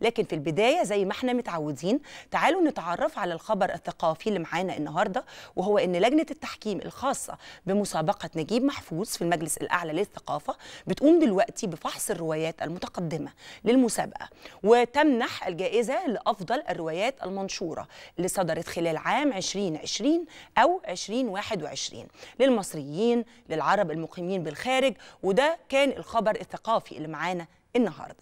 لكن في البداية زي ما احنا متعودين تعالوا نتعرف على الخبر الثقافي اللي معانا النهاردة وهو أن لجنة التحكيم الخاصة بمسابقة نجيب محفوظ في المجلس الأعلى للثقافة بتقوم دلوقتي بفحص الروايات المتقدمة للمسابقة وتمنح الجائزة لأفضل الروايات المنشورة اللي صدرت خلال عام 2020 أو 2021 للمصريين للعرب المقيمين بالخارج وده كان الخبر الثقافي اللي معانا النهارده